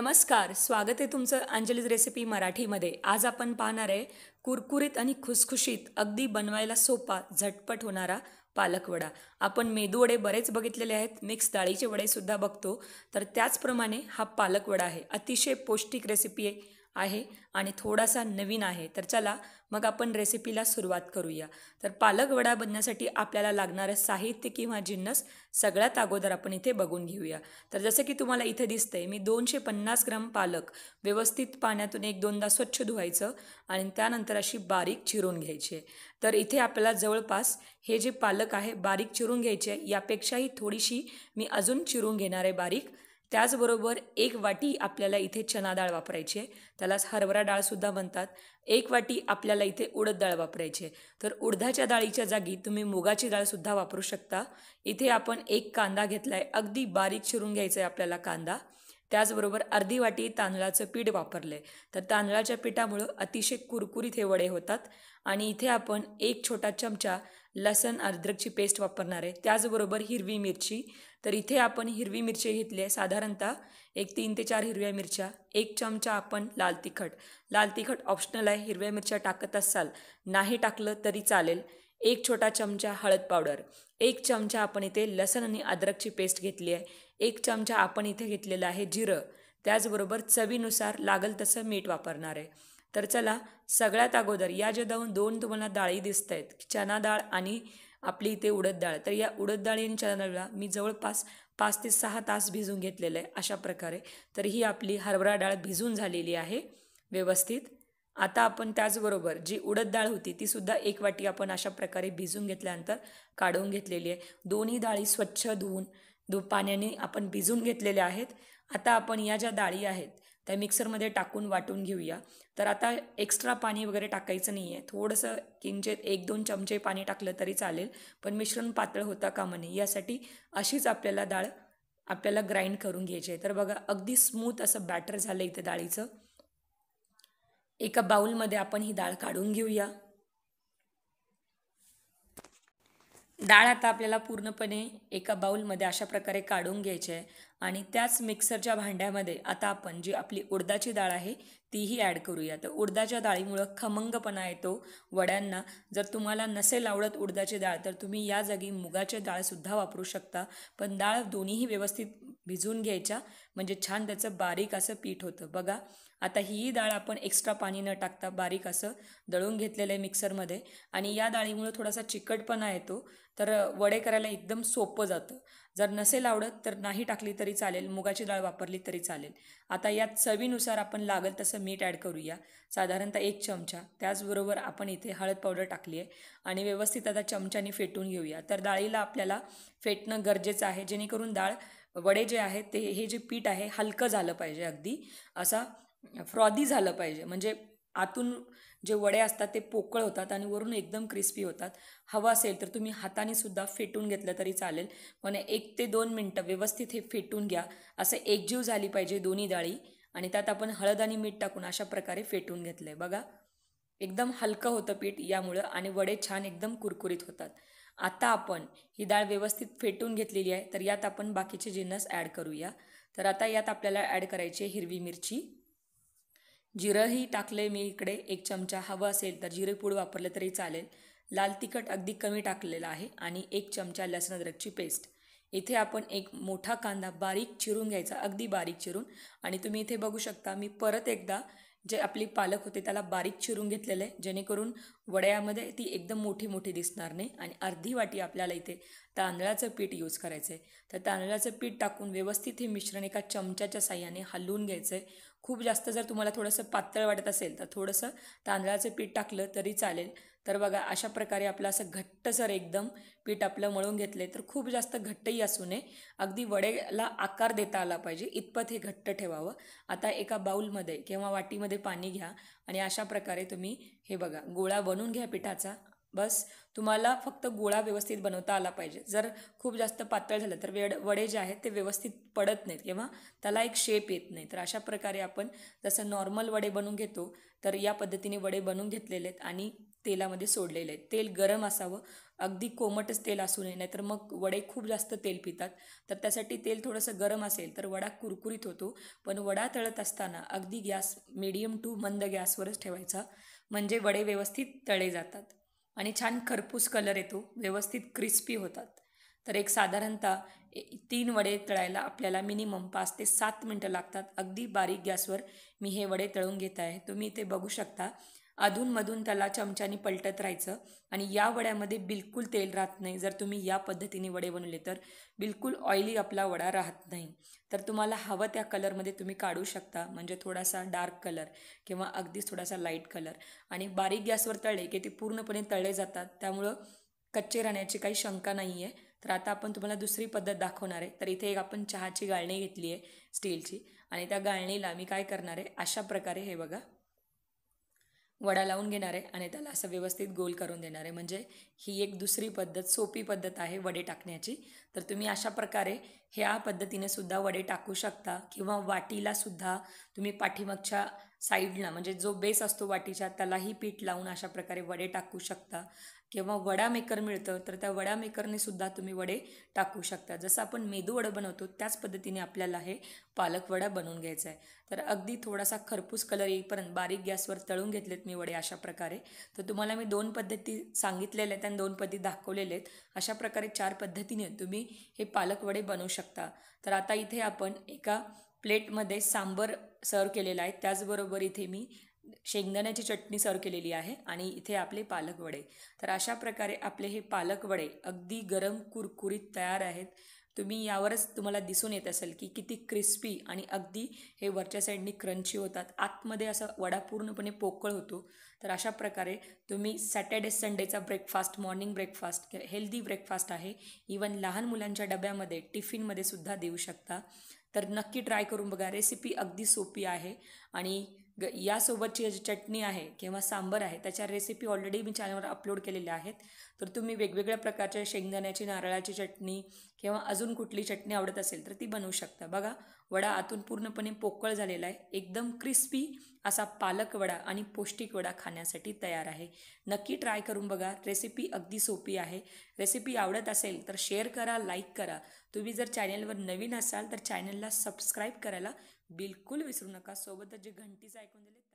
नमस्कार स्वागत आहे तुमचं अंजलीज रेसिपी मराठीमध्ये आज आपण पाहणार आहे कुरकुरीत आणि खुसखुशीत अगदी बनवायला सोपा झटपट होणारा पालकवडा आपण मेदूवडे बरेच बघितलेले आहेत मिक्स डाळीचे वडेसुद्धा बघतो तर त्याचप्रमाणे हा पालकवडा आहे अतिशय पौष्टिक रेसिपी आहे आहे आणि थोडासा नवीन आहे तर चला मग आपण रेसिपीला सुरुवात करूया तर पालक वडा बनण्यासाठी आपल्याला लागणारं साहित्य किंवा जिन्नस सगळ्यात अगोदर आपण इथे बघून घेऊया तर जसं की तुम्हाला इथे दिसतंय मी दोनशे पन्नास ग्राम पालक व्यवस्थित पाण्यातून एक दोनदा स्वच्छ धुवायचं आणि त्यानंतर अशी बारीक चिरून घ्यायची आहे तर इथे आपल्याला जवळपास हे जे पालक आहे बारीक चिरून घ्यायचे आहे यापेक्षाही थोडीशी मी अजून चिरून घेणार आहे बारीक त्याचबरोबर एक वाटी आपल्याला इथे चना डाळ वापरायची आहे त्यालाच हरभरा डाळसुद्धा म्हणतात एक वाटी आपल्याला इथे उडद डाळ वापरायची आहे तर उडदाच्या डाळीच्या जागी तुम्ही मुगाची डाळसुद्धा वापरू शकता इथे आपण एक कांदा घेतला अगदी बारीक चिरून घ्यायचा आहे आपल्याला कांदा त्याचबरोबर अर्धी वाटी तांदळाचं पीठ वापरले तर तांदळाच्या पिठामुळं अतिशय कुरकुरीत हे वडे होतात आणि इथे आपण एक छोटा चमचा लसण अद्रकची पेस्ट वापरणार आहे त्याचबरोबर हिरवी मिरची तर इथे आपण हिरवी मिरची घेतली आहे साधारणतः एक तीन ते चार हिरव्या मिरच्या एक चमचा आपण लाल तिखट लाल तिखट ऑप्शनल आहे हिरव्या मिरच्या टाकत असाल नाही टाकलं तरी चालेल एक छोटा चमचा हळद पावडर एक चमचा आपण इथे लसण आणि अद्रकची पेस्ट घेतली आहे एक चमचा आपण इथे घेतलेला आहे जिरं त्याचबरोबर चवीनुसार लागल तसं मीठ वापरणार आहे तर चला सगळ्यात अगोदर या ज्या दोन दोन तुम्हाला डाळी दिसत आहेत चना डाळ आणि आपली इथे उडद डाळ तर या उडद डाळींच्या डाळीला मी जवळपास पाच ते सहा तास भिजून घेतलेलं आहे अशा प्रकारे तर ही आपली हरभरा डाळ भिजून झालेली आहे व्यवस्थित आता आपण त्याचबरोबर जी उडद डाळ होती ती सुद्धा एक वाटी आपण अशा प्रकारे भिजून घेतल्यानंतर काढून घेतलेली आहे दोन्ही डाळी स्वच्छ धुवून धु पाण्याने आपण भिजून घेतलेल्या आहेत आता आपण या ज्या डाळी आहेत त्या मिक्सरमध्ये टाकून वाटून घेऊया तर आता एक्स्ट्रा पाणी वगैरे टाकायचं नाही आहे थोडंसं किंचित एक दोन चमचे पाणी टाकलं तरी चालेल पण मिश्रण पातळ होता का म्हणे यासाठी अशीच आपल्याला डाळ आपल्याला ग्राइंड करून घ्यायची आहे तर बघा अगदी स्मूथ असं बॅटर झालं इथं डाळीचं एका बाऊलमध्ये आपण ही डाळ काढून घेऊया डाळ आता आपल्याला पूर्णपणे एका बाऊलमध्ये अशा प्रकारे काढून घ्यायची आहे आणि त्याच मिक्सरच्या भांड्यामध्ये आता आपण जी आपली उडदाची डाळ आहे तीही ॲड करूया तर उडदाच्या डाळीमुळं खमंगपणा येतो वड्यांना जर तुम्हाला नसेल आवडत उडदाची डाळ तर तुम्ही या जागी मुगाची डाळसुद्धा वापरू शकता पण डाळ दोन्हीही व्यवस्थित भिजवून घ्यायच्या म्हणजे छान त्याचं बारीक असं पीठ होतं बघा आता ही डाळ आपण एक्स्ट्रा पाणी न टाकता बारीक असं दळून घेतलेलं आहे मिक्सरमध्ये आणि या डाळीमुळे थोडासा चिकटपणा येतो तर वडे करायला एकदम सोपं जातं जर नसेल आवडत तर नाही टाकली तरी चालेल मुगाची डाळ वापरली तरी चालेल आता यात चवीनुसार आपण लागेल तसं मीठ ॲड करूया साधारणतः एक चमचा त्याचबरोबर आपण इथे हळद पावडर टाकली आहे आणि व्यवस्थित आता चमच्याने फेटून घेऊया तर डाळीला आपल्याला फेटणं गरजेचं आहे जेणेकरून डाळ वडे जे आहेत ते हे जे पीठ आहे हलकं झालं पाहिजे अगदी असा फ्रॉदी झालं पाहिजे म्हणजे आतून जे वडे असतात ते पोकळ होतात आणि वरून एकदम क्रिस्पी होतात हवं असेल तर तुम्ही हाताने सुद्धा फेटून घेतलं तरी चालेल पण एक ते दोन मिनटं व्यवस्थित हे फेटून घ्या असं एकजीव झाली पाहिजे दोन्ही डाळी आणि त्यात आपण हळद आणि मीठ टाकून अशा प्रकारे फेटून घेतलं आहे बघा एकदम हलकं होतं पीठ यामुळं आणि वडे छान एकदम कुरकुरीत होतात आता आपण ही डाळ व्यवस्थित फेटून घेतलेली आहे तर यात आपण बाकीचे जिन्नस ॲड करूया तर आता यात आपल्याला ॲड करायची आहे हिरवी मिरची जिरंही टाकलं मी इकडे एक चमचा हवं असेल तर जिरे पूड वापरलं तरी चालेल लाल तिखट अगदी कमी टाकलेलं आहे आणि एक चमचा लसण अद्रकची पेस्ट इथे आपण एक मोठा कांदा बारीक चिरून घ्यायचा अगदी बारीक चिरून आणि तुम्ही इथे बघू शकता मी परत एकदा जे आपली पालक होते त्याला बारीक चिरून घेतलेले आहे जेणेकरून वड्यामध्ये ती एकदम मोठी मोठी दिसणार नाही आणि अर्धी वाटी आपल्याला इथे तांदळाचं पीठ यूज करायचं आहे तर तांदळाचं पीठ टाकून व्यवस्थित हे मिश्रण एका चमच्याच्या साह्याने हलवून घ्यायचं आहे खूप जास्त जर तुम्हाला थोडंसं पातळ वाटत असेल तर थोडंसं तांदळाचं पीठ टाकलं तरी चालेल तर बघा अशा प्रकारे आपलं असं घट्टसर एकदम पीठ आपलं मळून घेतलं तर खूप जास्त घट्टही असू नये अगदी वडेला आकार देता आला पाहिजे इतपत हे घट्ट ठेवावं आता एका बाऊलमध्ये किंवा वाटीमध्ये पाणी घ्या आणि अशा प्रकारे तुम्ही हे बघा गोळा बनवून घ्या पिठाचा बस तुम्हाला फक्त गोळा व्यवस्थित बनवता आला पाहिजे जर खूप जास्त पातळ झालं तर वेड वडे जे आहेत ते व्यवस्थित पडत नाहीत किंवा त्याला एक शेप येत नाही तर अशा प्रकारे आपण जसं नॉर्मल वडे बनवून घेतो तर या पद्धतीने वडे बनवून घेतलेले आहेत आणि तेलामध्ये सोडलेले आहेत तेल गरम असावं अगदी कोमटच तेल असू नये नाहीतर मग वडे खूप जास्त तेल पितात तर त्यासाठी तेल थोडंसं गरम असेल तर वडा कुरकुरीत होतो पण वडा तळत असताना अगदी गॅस मिडियम टू मंद गॅसवरच ठेवायचा म्हणजे वडे व्यवस्थित तळे जातात आणि छान खरपूस कलर येतो व्यवस्थित क्रिस्पी होतात तर एक साधारणतः तीन वडे तळायला आपल्याला मिनिमम पाच ते सात मिनटं लागतात अगदी बारीक गॅसवर मी हे वडे तळून घेत आहे तुम्ही इथे बघू शकता अधूनमधून त्याला चमच्याने पलटत राहायचं आणि या वड्यामध्ये बिलकुल तेल राहत नाही जर तुम्ही या पद्धतीने वडे बनवले तर बिलकुल ऑइली आपला वडा राहत नाही तर तुम्हाला हवं त्या कलरमध्ये तुम्ही काढू शकता म्हणजे थोडासा डार्क कलर किंवा अगदीच थोडासा लाईट कलर आणि बारीक गॅसवर तळले की ते पूर्णपणे तळले जातात त्यामुळं कच्चे राहण्याची काही शंका नाही आहे तर आता आपण तुम्हाला दुसरी पद्धत दाखवणार आहे तर इथे एक आपण चहाची गाळणी घेतली आहे स्टीलची आणि त्या गाळणीला मी काय करणार आहे अशा प्रकारे हे बघा वडा लावून घेणार आहे आणि त्याला असं व्यवस्थित गोल करून देणार आहे म्हणजे ही एक दुसरी पद्धत सोपी पद्धत आहे वडे टाकण्याची तर तुम्ही अशा प्रकारे ह्या पद्धतीने सुद्धा वडे टाकू शकता किंवा वाटीला सुद्धा तुम्ही पाठीमागच्या साईडला म्हणजे जो बेस असतो वाटीच्या त्यालाही पीठ लावून अशा प्रकारे वडे टाकू शकता किंवा वडा मेकर मिळतं तर त्या वडा मेकरने सुद्धा तुम्ही वडे टाकू शकता जसं आपण मेदू वडा बनवतो त्याच पद्धतीने आपल्याला हे पालक वडा बनवून घ्यायचा आहे तर अगदी थोडासा खरपूस कलर येईपर्यंत बारीक गॅसवर तळून घेतलेत मी वडे अशा प्रकारे तर तुम्हाला मी दोन पद्धती सांगितलेल्या आहेत आणि दोन पद्धती दाखवलेल्या आहेत अशा प्रकारे चार पद्धतीने तुम्ही हे पालक वडे बनवू शकता तर आता इथे आपण एका प्लेटमध्ये सांबर सर्व केलेला आहे त्याचबरोबर इथे मी शेंगदाण्याची चटणी सर्व केलेली आहे आणि इथे आपले पालक वडे तर अशा प्रकारे आपले हे पालक वडे अगदी गरम कुरकुरीत तयार आहेत तुम्ही यावरच तुम्हाला दिसून येत असेल की किती क्रिस्पी आणि अगदी हे वरच्या साईडनी क्रंची होतात आतमध्ये असा वडा पूर्णपणे पोकळ होतो तर अशा प्रकारे तुम्ही सॅटर्डे संडेचा breakfast morning breakfast healthy breakfast आहे इवन लहान मुलांच्या डब्यामध्ये टिफिनमध्ये सुद्धा देऊ शकता तर नक्की ट्राय करून बघा रेसिपी अगदी सोपी आहे आणि ग यासोबतची जी चटणी आहे किंवा सांबर आहे त्याच्या रेसिपी ऑलरेडी मी चॅनलवर अपलोड केलेल्या आहेत तर तुम्ही वेगवेगळ्या प्रकारच्या शेंगदाण्याची नारळाची चटणी किंवा अजून कुठली चटणी आवडत असेल तर ती बनवू शकता बघा वडा आतून पूर्णपणे पोकळ झालेला आहे एकदम क्रिस्पी असा पालक वडा आणि पौष्टिक वडा खाण्यासाठी तयार आहे नक्की ट्राय करून बघा रेसिपी अगदी सोपी आहे रेसिपी आवडत असेल तर शेअर करा लाईक करा तुम्ही जर चॅनेलवर नवीन असाल तर चॅनलला सबस्क्राईब करायला बिलकुल विसरू नका सोबतच जे घंटीचं ऐकून दिले